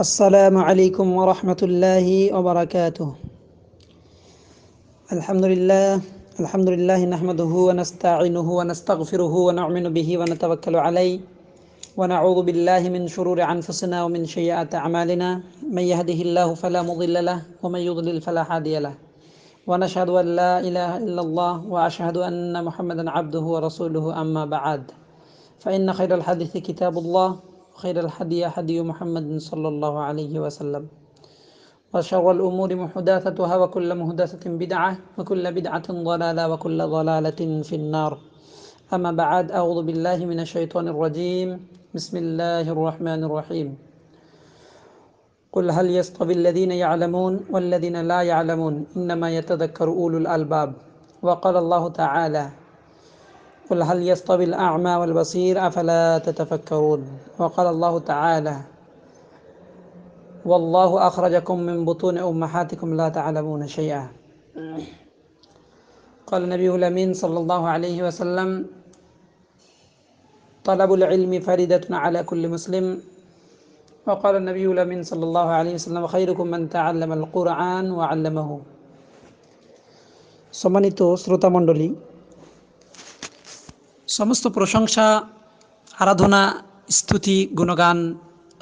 السلام عليكم ورحمة الله وبركاته الحمد لله الحمد لله نحمده ونستعينه ونستغفره ونؤمن به ونتوكل عليه ونعوذ بالله من شرور أنفسنا ومن سيئات أعمالنا من يهده الله فلا مضل له ومن يضلل فلا هادي له ونشهد أن لا إله إلا الله وأشهد أن محمدا عبده ورسوله أما بعد فإن خير الحديث كتاب الله وخير الحدي حدي محمد صلى الله عليه وسلم وشر الأمور محدثتها وكل مهدثة بدعة وكل بدعة ضلالة وكل ضلالة في النار أما بعد أعوذ بالله من الشيطان الرجيم بسم الله الرحمن الرحيم قل هل يستوي الذين يعلمون والذين لا يعلمون إنما يتذكر أولو الألباب وقال الله تعالى قل هل يستوي الأعمى والبصير أفلا تتفكرون وقال الله تعالى والله أخرجكم من بطون أمهاتكم لا تعلمون شيئا قال النبي الأمين صلى الله عليه وسلم طلب العلم فريدة على كل مسلم وقال النبي الأمين صلى الله عليه وسلم خيركم من تعلم القرآن وعلمه سرطة مندولي সমস্ত প্রশংসা আরাধনা স্তুতি গুণগান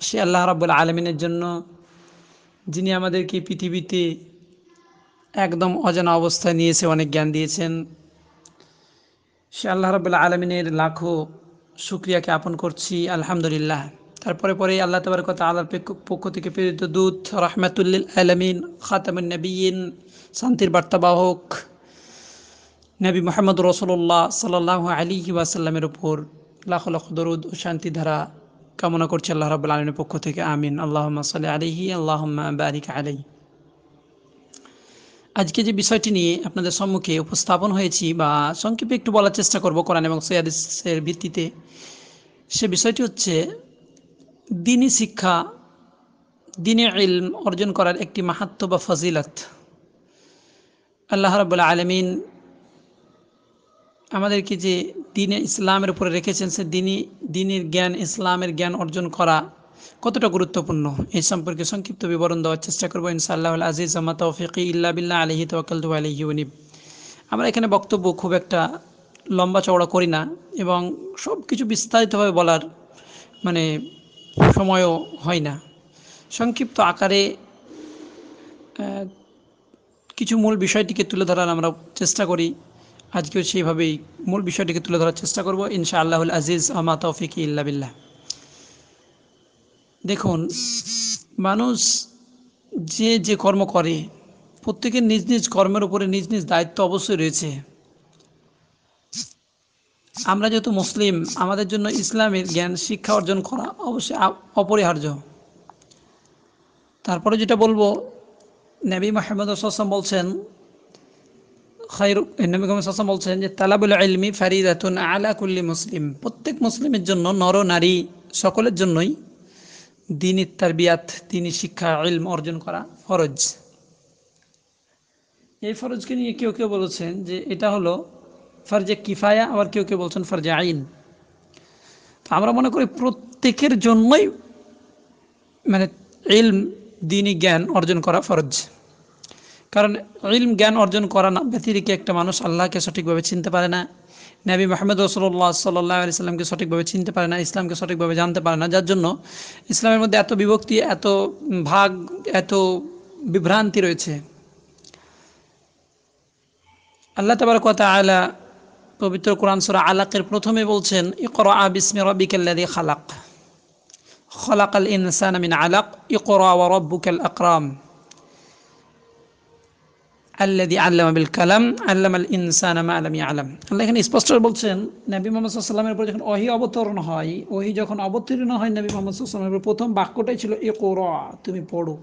সে আল্লাহ রাবুল আলমিনের জন্য যিনি আমাদেরকে পৃথিবীতে একদম অজানা অবস্থায় নিয়েছে অনেক জ্ঞান দিয়েছেন সে আল্লাহ রাবুল আলমিনের লাখো সুক্রিয়াকে আপন করছি আলহামদুলিল্লাহ তারপরে পরে আল্লাহ তবর কথা আল্লাহর পক্ষ থেকে প্রেরিত দূত রহমাতুল্লিল আলমিন খাতামুন নবীন শান্তির বার্তাবাহক নবী মোহাম্মদ রসল্লাহ সাল্লাহ আলী ওয়াসাল্লামের উপর লাখ লাখ দরুদ ও শান্তি ধারা কামনা করছে আল্লাহ রাবুল আলমের পক্ষ থেকে আমিন আল্লাহ সাল আলিহি আল্লাহ বারিক আলাই আজকে যে বিষয়টি নিয়ে আপনাদের সম্মুখে উপস্থাপন হয়েছি বা সংক্ষেপে একটু বলার চেষ্টা করব কোরআন এবং সৈয়াদিসের ভিত্তিতে সে বিষয়টি হচ্ছে দিনী শিক্ষা দিনে ইলম অর্জন করার একটি মাহাত্ম বা ফজিলত আল্লাহ রাবুল আলমিন আমাদেরকে যে দিনে ইসলামের উপরে রেখেছেন সে দিনই দিনের জ্ঞান ইসলামের জ্ঞান অর্জন করা কতটা গুরুত্বপূর্ণ এই সম্পর্কে সংক্ষিপ্ত বিবরণ দেওয়ার চেষ্টা করবো ইনশাআল্লাহ আজিজ আমা তৌফিকি ইল্লা বিল্লাহ আলহি তোয়াকাল আলহি ইউনিব আমরা এখানে বক্তব্য খুব একটা লম্বা চওড়া করি না এবং সব কিছু বিস্তারিতভাবে বলার মানে সময়ও হয় না সংক্ষিপ্ত আকারে কিছু মূল বিষয়টিকে তুলে ধরার আমরা চেষ্টা করি আজকেও সেইভাবেই মূল বিষয়টিকে তুলে ধরার চেষ্টা করব ইনশা আল্লাহুল আজিজ আমা তৌফিক ইল্লা বিল্লাহ দেখুন মানুষ যে যে কর্ম করে প্রত্যেকের নিজ নিজ কর্মের উপরে নিজ নিজ দায়িত্ব অবশ্যই রয়েছে আমরা যেহেতু মুসলিম আমাদের জন্য ইসলামের জ্ঞান শিক্ষা অর্জন করা অবশ্যই অপরিহার্য তারপরে যেটা বলবো নবী মাহমুদ আসলাম বলছেন খাইরু নবীগম সাসম বলছেন যে তালাবুল ইলমি ফারিদাতুন আলা কুল্লি মুসলিম প্রত্যেক মুসলিমের জন্য নর নারী সকলের জন্যই দিন তারবিয়াত তিনি শিক্ষা ইলম অর্জন করা ফরজ এই ফরজকে নিয়ে কেউ কেউ বলেছেন যে এটা হলো ফরজে কিফায়া আবার কেউ কেউ বলছেন ফরজে আইন তো আমরা মনে করি প্রত্যেকের জন্যই মানে ইলম দিনী জ্ঞান অর্জন করা ফরজ কারণ ইলম জ্ঞান অর্জন করা না ব্যতিরিকে একটা মানুষ আল্লাহকে সঠিকভাবে চিনতে পারে না নবী মাহমুদ রসল্লাহ সাল্লাহ ইসলামকে সঠিকভাবে চিনতে পারে না ইসলামকে সঠিকভাবে জানতে পারে না যার জন্য ইসলামের মধ্যে এত বিভক্তি এত ভাগ এত বিভ্রান্তি রয়েছে আল্লাহ তাবার কথা আলা পবিত্র কোরআন সুরা আলাকের প্রথমে বলছেন ইকর আবিসমে রবিকাল্লাদি খালাক খলাক আল ইনসান আমিন আলাক ইকর আওয়া রব্বুকাল আকরাম আল্লাদি আল্লাহ আবিল কালাম আল্লাহ আল ইনসানামা আলমী আলম আল্লাহ এখানে স্পষ্ট বলছেন নবী মোহাম্মদ সাল্লামের উপর যখন অহি অবতরণ হয় ওহি যখন অবতীর্ণ হয় নবী মোহাম্মদ সাল্লামের উপর প্রথম বাক্যটাই ছিল এ কোর তুমি পড়ো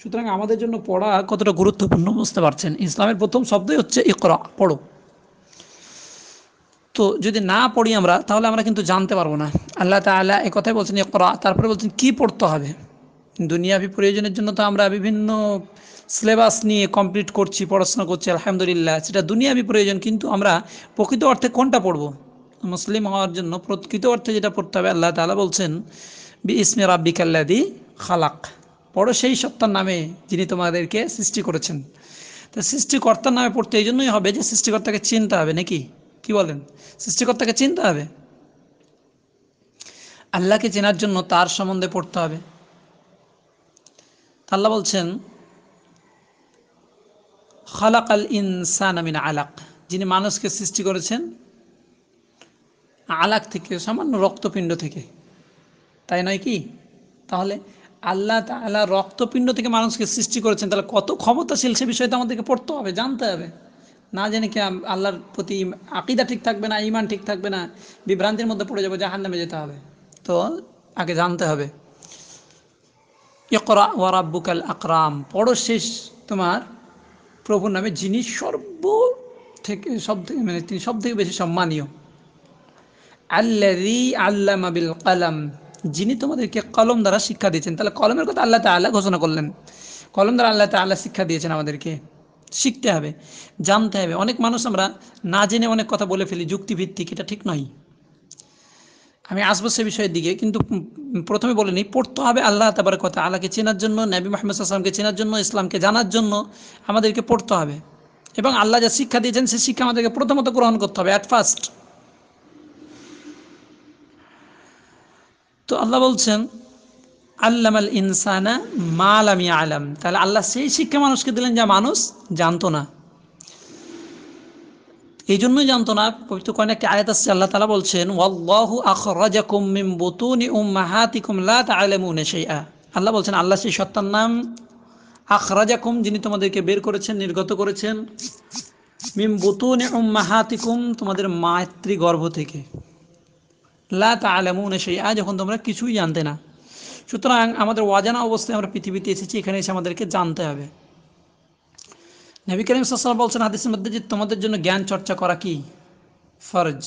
সুতরাং আমাদের জন্য পড়া কতটা গুরুত্বপূর্ণ বুঝতে পারছেন ইসলামের প্রথম শব্দই হচ্ছে ইকরা পড়ো তো যদি না পড়ি আমরা তাহলে আমরা কিন্তু জানতে পারবো না আল্লাহ তাল্লাহ এ কথাই বলছেন ইকরা তারপরে বলছেন কী পড়তে হবে বি প্রয়োজনের জন্য তো আমরা বিভিন্ন সিলেবাস নিয়ে কমপ্লিট করছি পড়াশোনা করছি আলহামদুলিল্লাহ সেটা দুনিয়াবি প্রয়োজন কিন্তু আমরা প্রকৃত অর্থে কোনটা পড়বো মুসলিম হওয়ার জন্য প্রকৃত অর্থে যেটা পড়তে হবে আল্লাহ তালা বলছেন বি ইসমে রাব্বিকাল্লাদি খালাক পড়ো সেই সত্তার নামে যিনি তোমাদেরকে সৃষ্টি করেছেন তো সৃষ্টিকর্তার নামে পড়তে এই জন্যই হবে যে সৃষ্টিকর্তাকে চিনতে হবে নাকি কি বলেন সৃষ্টিকর্তাকে চিনতে হবে আল্লাহকে চেনার জন্য তার সম্বন্ধে পড়তে হবে আল্লাহ বলছেন খালাক আল ইনসান আমিন আলাক যিনি মানুষকে সৃষ্টি করেছেন আলাক থেকে সামান্য রক্তপিণ্ড থেকে তাই নয় কি তাহলে আল্লাহ তালা রক্তপিণ্ড থেকে মানুষকে সৃষ্টি করেছেন তাহলে কত ক্ষমতাশীল সে বিষয়ে তো আমাদেরকে পড়তে হবে জানতে হবে না জেনে কি আল্লাহর প্রতি আকিদা ঠিক থাকবে না ইমান ঠিক থাকবে না বিভ্রান্তির মধ্যে পড়ে যাবো জাহান নামে যেতে হবে তো আগে জানতে হবে ইকরা ওয়ারাব্বুকাল আকরাম পড়ো শেষ তোমার প্রভুর নামে যিনি সর্ব থেকে সব থেকে মানে তিনি সব থেকে বেশি সম্মানীয় আল্লাহি আল্লাহ বিল কালাম যিনি তোমাদেরকে কলম দ্বারা শিক্ষা দিয়েছেন তাহলে কলমের কথা আল্লাহ তাল্লাহ ঘোষণা করলেন কলম দ্বারা আল্লাহ তাল্লাহ শিক্ষা দিয়েছেন আমাদেরকে শিখতে হবে জানতে হবে অনেক মানুষ আমরা না জেনে অনেক কথা বলে ফেলি যুক্তিভিত্তিক এটা ঠিক নয় আমি আসবো সে বিষয়ের দিকে কিন্তু প্রথমে বলিনি পড়তে হবে আল্লাহ তাবার কথা আল্লাহকে চেনার জন্য নবী মাহমুদ আসলামকে চেনার জন্য ইসলামকে জানার জন্য আমাদেরকে পড়তে হবে এবং আল্লাহ যা শিক্ষা দিয়েছেন সেই শিক্ষা আমাদেরকে প্রথমত গ্রহণ করতে হবে অ্যাট ফার্স্ট তো আল্লাহ বলছেন আল্লাম আল ইনসানা মা আমি আলাম তাহলে আল্লাহ সেই শিক্ষা মানুষকে দিলেন যা মানুষ জানতো না এই জন্যই জানতো না পবিত্র কয়েন একটি আয়াত আছে আল্লাহ তালা বলছেন ওয়াল্লাহু আখরাজাকুম বতুন বুতুনি উম্মাহাতিকুম লা তা'লামুনা শাইআ আল্লাহ বলছেন আল্লাহ সেই সত্তার নাম আখরাজাকুম যিনি তোমাদেরকে বের করেছেন নির্গত করেছেন মিম বুতুন মাহাতিকুম তোমাদের মাতৃগর্ভ থেকে লা তা'লামুনা শাইআ যখন তোমরা কিছুই জানতে না সুতরাং আমাদের ওয়াজানা অবস্থায় আমরা পৃথিবীতে এসেছি এখানে এসে আমাদেরকে জানতে হবে নবী করিম সাল্লাম বলছেন হাদিসের মধ্যে যে তোমাদের জন্য জ্ঞান চর্চা করা কি ফরজ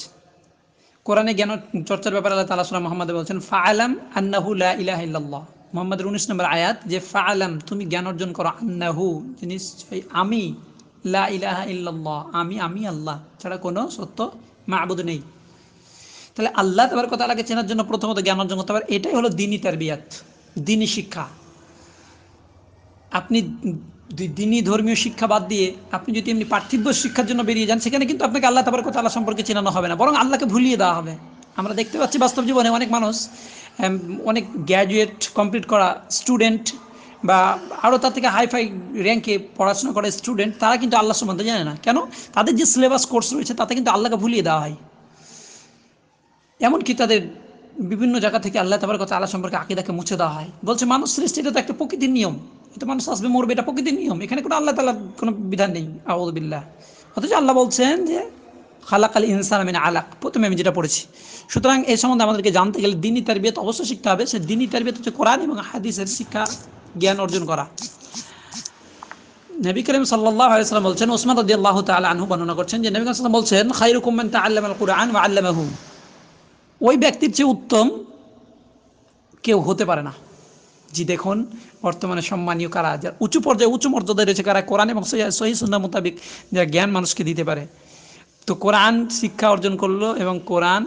কোরআনে জ্ঞান চর্চার ব্যাপারে আল্লাহ তালা সুরা মোহাম্মদ বলছেন ফা আলম আন্নাহু ইলাহ ইল্লাল্লাহ মোহাম্মদের উনিশ নম্বর আয়াত যে ফা আলম তুমি জ্ঞান অর্জন করো আন্নাহু যে নিশ্চয়ই আমি লা ইলাহা ইল্লাল্লাহ আমি আমি আল্লাহ ছাড়া কোনো সত্য মাহবুদ নেই তাহলে আল্লাহ তোমার কথা আলাকে চেনার জন্য প্রথমত জ্ঞান অর্জন করতে পারে এটাই হলো দিনই তার বিয়াত দিনই শিক্ষা আপনি দিনই ধর্মীয় শিক্ষা বাদ দিয়ে আপনি যদি এমনি পার্থিব্য শিক্ষার জন্য বেরিয়ে যান সেখানে কিন্তু আপনাকে আল্লাহ তাবার কথা আল্লাহ সম্পর্কে চেনানো হবে না বরং আল্লাহকে ভুলিয়ে দেওয়া হবে আমরা দেখতে পাচ্ছি বাস্তব জীবনে অনেক মানুষ অনেক গ্র্যাজুয়েট কমপ্লিট করা স্টুডেন্ট বা আরও তার থেকে হাইফাই র্যাঙ্কে পড়াশোনা করা স্টুডেন্ট তারা কিন্তু আল্লাহ সম্বন্ধে জানে না কেন তাদের যে সিলেবাস কোর্স রয়েছে তাতে কিন্তু আল্লাহকে ভুলিয়ে দেওয়া হয় এমনকি তাদের বিভিন্ন জায়গা থেকে আল্লাহ তাবার কথা আল্লাহ সম্পর্কে আকিদাকে মুছে দেওয়া হয় বলছে মানুষ সৃষ্টি এটা তো একটা প্রকৃতির নিয়ম এটা মানুষ আসবে মরবে এটা প্রকৃতির নিয়ম এখানে কোনো আল্লাহ তালার কোনো বিধান নেই আউদুবিল্লাহ অথচ আল্লাহ বলছেন যে খালাক আল ইনসান আমিন আলাক প্রথমে আমি যেটা পড়েছি সুতরাং এই সম্বন্ধে আমাদেরকে জানতে গেলে দিনই তার বেত অবশ্যই শিখতে হবে সে দিনই তার বিয়ে হচ্ছে কোরআন এবং হাদিসের শিক্ষা জ্ঞান অর্জন করা নবী করিম সাল্লাহ আলাইসালাম বলছেন ওসমান রদি আল্লাহ তাল আনহু বর্ণনা করছেন যে নবী করিম বলছেন খাইরুকুমেন তা আল্লাহ আল কোরআন বা ওই ব্যক্তির চেয়ে উত্তম কেউ হতে পারে না জি দেখুন বর্তমানে সম্মানীয় কারা যারা উঁচু পর্যায়ে উঁচু মর্যাদায় রয়েছে কারা কোরআন এবং সহি সুন্দর মোতাবেক যারা জ্ঞান মানুষকে দিতে পারে তো কোরআন শিক্ষা অর্জন করলো এবং কোরআন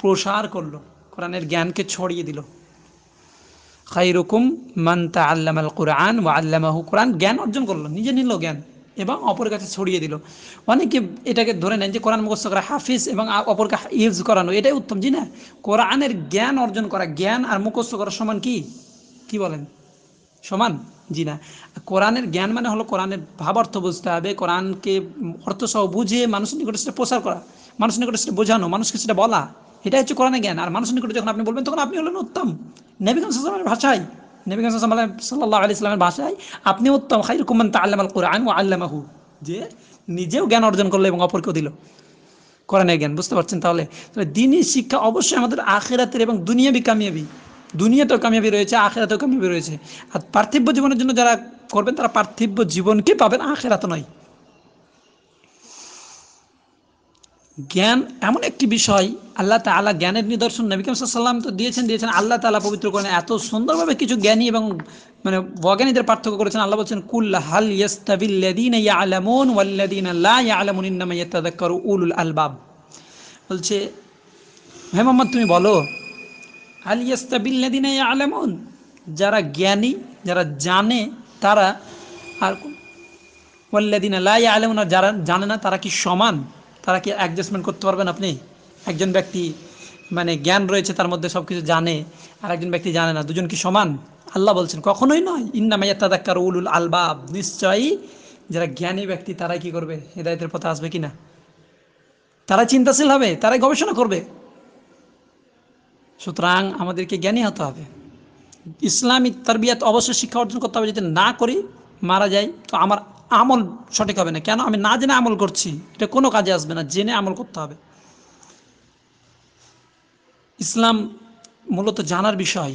প্রসার করলো কোরআনের জ্ঞানকে ছড়িয়ে দিল রকম মান্তা আল কোরআন ও আল্লামাহু কোরআন জ্ঞান অর্জন করলো নিজে নিল জ্ঞান এবং অপরের কাছে ছড়িয়ে দিল অনেকে এটাকে ধরে নেন যে কোরআন মুখস্থ করা হাফিজ এবং অপরকে ইউজ করানো এটাই উত্তম জি না কোরআনের জ্ঞান অর্জন করা জ্ঞান আর মুখস্থ করা সমান কি কি বলেন সমান জি না কোরআনের জ্ঞান মানে হলো কোরআনের ভাবার্থ বুঝতে হবে কোরআনকে অর্থসহ বুঝে মানুষের নিকটে সেটা প্রচার করা মানুষের নিকটে সেটা বোঝানো মানুষকে সেটা বলা এটা হচ্ছে কোরআনের জ্ঞান আর মানুষের নিকটে যখন আপনি বলবেন তখন আপনি হলেন উত্তম নবীগঞ্জ ভাষায় নবী সাল্লাহ আলি ইসলামের ভাষায় আপনি উত্তম খাই কুমান তা আল্লাহ আল কোরআন ও আল্লামাহু যে নিজেও জ্ঞান অর্জন করলো এবং অপরকেও দিল কোরআনের জ্ঞান বুঝতে পারছেন তাহলে তাহলে দিনই শিক্ষা অবশ্যই আমাদের আখেরাতের এবং দুনিয়াবি কামিয়াবি দুনিয়াতেও কামিয়াবি রয়েছে আখেরাতেও কামিয়াবি রয়েছে আর পার্থিব জীবনের জন্য যারা করবেন তারা পার্থিব জীবনকে পাবেন আখেরাত নয় জ্ঞান এমন একটি বিষয় আল্লাহ তালা জ্ঞানের নিদর্শন নবী কাম সাল্লাম তো দিয়েছেন দিয়েছেন আল্লাহ তালা পবিত্র করেন এত সুন্দরভাবে কিছু জ্ঞানী এবং মানে বজ্ঞানীদের পার্থক্য করেছেন আল্লাহ বলছেন কুল হাল ইয়াস্তাবিল্লাদিন ইয়ালামুন ওয়াল্লাদিন লা ইয়ালামুন ইন্নামা ইয়াতাযাক্কারু উলুল আলবাব বলছে হে মোহাম্মদ তুমি বলো আল ইয়াস্তাবিল্লাদিন ইয়ালামুন যারা জ্ঞানী যারা জানে তারা আর ওয়াল্লাদিন লা আর যারা জানে না তারা কি সমান তারা কি অ্যাডজাস্টমেন্ট করতে পারবেন আপনি একজন ব্যক্তি মানে জ্ঞান রয়েছে তার মধ্যে সব কিছু জানে আর একজন ব্যক্তি জানে না দুজন কি সমান আল্লাহ বলছেন কখনোই নয় ইন্নামাইয়া তাদাক্কার উলুল আলবাব নিশ্চয়ই যারা জ্ঞানী ব্যক্তি তারাই কি করবে হৃদায়তের পথে আসবে কি না তারা চিন্তাশীল হবে তারাই গবেষণা করবে সুতরাং আমাদেরকে জ্ঞানী হতে হবে ইসলামিক তরবিয়াত অবশ্যই শিক্ষা অর্জন করতে হবে যদি না করি মারা যায় তো আমার আমল সঠিক হবে না কেন আমি না জেনে আমল করছি এটা কোনো কাজে আসবে না জেনে আমল করতে হবে ইসলাম মূলত জানার বিষয়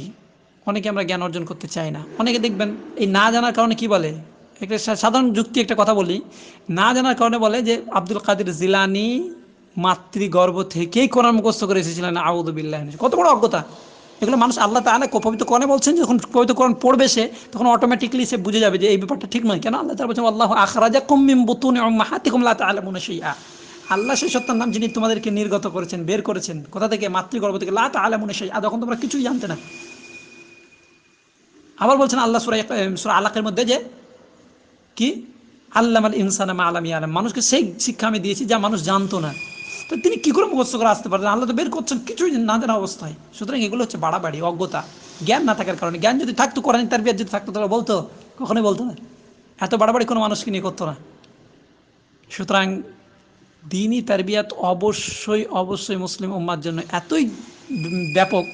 অনেকে আমরা জ্ঞান অর্জন করতে চাই না অনেকে দেখবেন এই না জানার কারণে কি বলে একটা সাধারণ যুক্তি একটা কথা বলি না জানার কারণে বলে যে আব্দুল কাদের জিলানি মাতৃগর্ভ থেকেই কোরআন মুখস্থ করে এসেছিলেন আউদুবিল্লাহ কত বড় অজ্ঞতা এগুলো মানুষ আল্লাহ তালা পবিত্র কোরআনে বলছেন যখন পবিত্র কোরআন পড়বে সে তখন অটোমেটিকলি সে বুঝে যাবে যে এই ব্যাপারটা ঠিক নয় কেন আল্লাহ তালা বলছেন আল্লাহ আখরাজা কুমিম বুতুন এবং মাহাতি কুমলা তালা মনে সেই আল্লাহ সেই সত্যার নাম যিনি তোমাদেরকে নির্গত করেছেন বের করেছেন কোথা থেকে মাতৃগর্ভ থেকে লাত মনে সেই আর তখন তোমরা কিছুই জানতে না আবার বলছেন আল্লাহ সুরা সুরা আলাকের মধ্যে যে কি আল্লাহ আল ইনসান আলাম আলম মানুষকে সেই শিক্ষা আমি দিয়েছি যা মানুষ জানতো না তো তিনি কী করে মুখস্থ করে আসতে পারলেন আল্লাহ তো বের করছেন কিছুই না দেন অবস্থায় সুতরাং এগুলো হচ্ছে বাড়াবাড়ি অজ্ঞতা জ্ঞান না থাকার কারণে জ্ঞান যদি থাকতো করেন তার বিয়ার যদি থাকতো তাহলে বলতো কখনোই বলতো না এত বাড়াবাড়ি কোনো মানুষকে নিয়ে করতো না সুতরাং দিনই তার বিয়াত অবশ্যই অবশ্যই মুসলিম উম্মার জন্য এতই ব্যাপক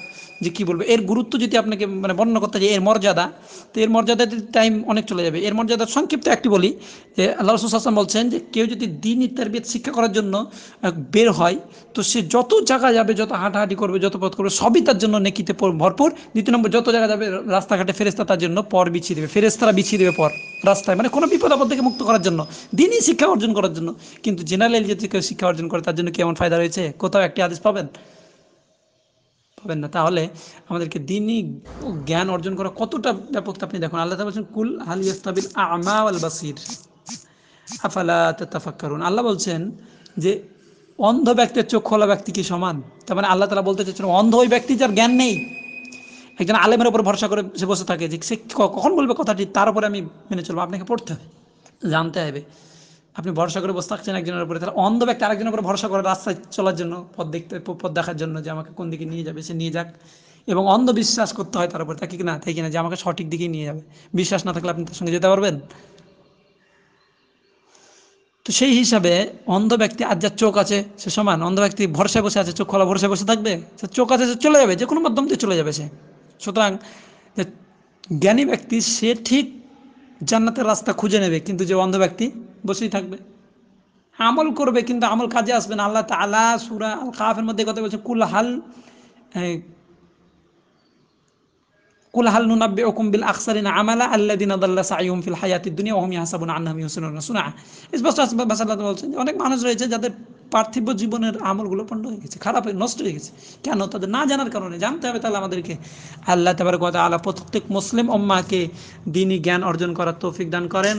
যে কি বলবো এর গুরুত্ব যদি আপনাকে মানে বর্ণনা করতে চাই এর মর্যাদা তো এর মর্যাদা টাইম অনেক চলে যাবে এর মর্যাদা সংক্ষিপ্ত একটি বলি যে আল্লাহ রসুল হাসান বলছেন যে কেউ যদি দিন ইত্যারবিয়ত শিক্ষা করার জন্য বের হয় তো সে যত জায়গা যাবে যত হাঁটাহাঁটি করবে যত পথ করবে সবই তার জন্য নেকিতে ভরপুর দ্বিতীয় নম্বর যত জায়গা যাবে রাস্তাঘাটে ফেরেস্তা তার জন্য পর বিছিয়ে দেবে ফেরেস্তারা বিছিয়ে দেবে পর রাস্তায় মানে কোনো বিপদ আপদ থেকে মুক্ত করার জন্য দিনই শিক্ষা অর্জন করার জন্য কিন্তু জেনারেল যদি কেউ শিক্ষা অর্জন করে তার জন্য কেমন ফায়দা রয়েছে কোথাও একটি আদেশ পাবেন পাবেন না তাহলে আমাদেরকে দিনই জ্ঞান অর্জন করা কতটা ব্যাপক আপনি দেখুন আল্লাহ বলছেন কুল আলিয়াস্তাবিল আমা আল বাসির আফালা তাফাক্কারুন আল্লাহ বলছেন যে অন্ধ ব্যক্তির চোখ খোলা ব্যক্তি কি সমান তার মানে আল্লাহ তালা বলতে চাচ্ছেন অন্ধ ওই ব্যক্তি যার জ্ঞান নেই একজন আলেমের উপর ভরসা করে সে বসে থাকে যে সে কখন বলবে কথাটি তার উপরে আমি মেনে চলবো আপনাকে পড়তে হবে জানতে হবে আপনি ভরসা করে বসে থাকছেন একজনের উপরে তাহলে অন্ধ ব্যক্তি আরেকজনের উপরে ভরসা করে রাস্তায় চলার জন্য পথ দেখতে পথ দেখার জন্য যে আমাকে কোন দিকে নিয়ে যাবে সে নিয়ে যাক এবং অন্ধবিশ্বাস করতে হয় তার উপরে তাকে না তাই কিনা যে আমাকে সঠিক দিকেই নিয়ে যাবে বিশ্বাস না থাকলে আপনি তার সঙ্গে যেতে পারবেন তো সেই হিসাবে অন্ধ ব্যক্তি আর যার চোখ আছে সে সমান অন্ধ ব্যক্তি ভরসায় বসে আছে চোখ খোলা ভরসায় বসে থাকবে সে চোখ আছে সে চলে যাবে যে কোনো মাধ্যম দিয়ে চলে যাবে সে সুতরাং জ্ঞানী ব্যক্তি সে ঠিক জান্নাতের রাস্তা খুঁজে নেবে কিন্তু যে অন্ধ ব্যক্তি বসেই থাকবে আমল করবে কিন্তু আমল কাজে আসবে না আল্লাহ তালা সুরা আল কাফের মধ্যে কথা বলছে কুলহাল হাল কুল হাল নুনাব্বে ওকুম বিল আকসারিন আমালা আল্লা দিন আদাল্লা সাইম ফিল হায়াতি দুনিয়া ওহমি হাসাবুন আন্নামি হোসেন সুনা স্পষ্ট বাসাল্লাহ বলছেন অনেক মানুষ রয়েছে যাদের পার্থিব জীবনের আমলগুলো পণ্ড হয়ে গেছে খারাপ হয়ে নষ্ট হয়ে গেছে কেন তাদের না জানার কারণে জানতে হবে তাহলে আমাদেরকে আল্লাহ তাবার কথা আল্লাহ প্রত্যেক মুসলিম অম্মাকে দিনই জ্ঞান অর্জন করার তৌফিক দান করেন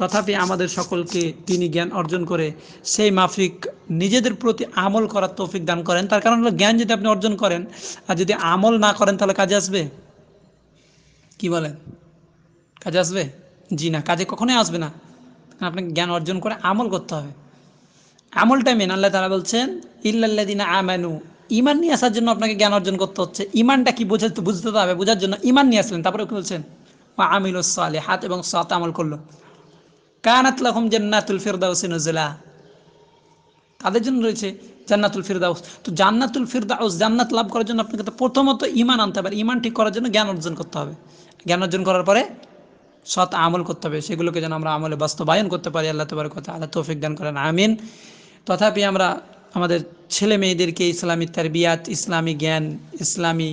তথাপি আমাদের সকলকে তিনি জ্ঞান অর্জন করে সেই মাফিক নিজেদের প্রতি আমল করার তৌফিক দান করেন তার কারণ হলো জ্ঞান যদি আপনি অর্জন করেন আর যদি আমল না করেন তাহলে কাজে আসবে কি বলেন কাজে আসবে জি না কাজে কখনোই আসবে না আপনাকে জ্ঞান অর্জন করে আমল করতে হবে আমলটা মেন আল্লাহ তারা বলছেন ইল্লাল্লাদিনা আমানু ইমান নিয়ে আসার জন্য আপনাকে জ্ঞান অর্জন করতে হচ্ছে ইমানটা কি বোঝা বুঝতে হবে বোঝার জন্য ইমান নিয়ে আসলেন তারপরে কি বলছেন বা আমিল সালে হাত এবং সাত আমল করলো কানাত লাহম জান্নাতুল ফিরদাউসিন নজলা তাদের জন্য রয়েছে জান্নাতুল ফিরদাউস তো জান্নাতুল ফিরদাউস জান্নাত লাভ করার জন্য আপনাকে তো প্রথমত ইমান আনতে হবে ইমান ঠিক করার জন্য জ্ঞান অর্জন করতে হবে জ্ঞান অর্জন করার পরে সৎ আমল করতে হবে সেগুলোকে যেন আমরা আমলে বাস্তবায়ন করতে পারি আল্লাহ তবর কথা আল্লাহ তৌফিক দান করেন আমিন তথাপি আমরা আমাদের ছেলে মেয়েদেরকে ইসলামী তারবিয়াত ইসলামী জ্ঞান ইসলামী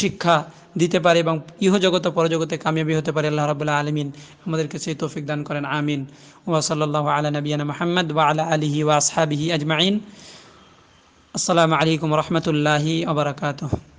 শিক্ষা দিতে পারে এবং ইহজগত পরজগতে কামিয়াবি হতে পারে আল্লাহ রাবুল্লাহ আলমিন আমাদেরকে সেই তৌফিক দান করেন আমিন ওয়া সাল্লাহ আলা নবীনা মাহমদ ওয়া আলা আলহি ওয়া আসহাবিহি আজমাইন আসসালামু আলাইকুম রহমতুল্লাহি আবরকাত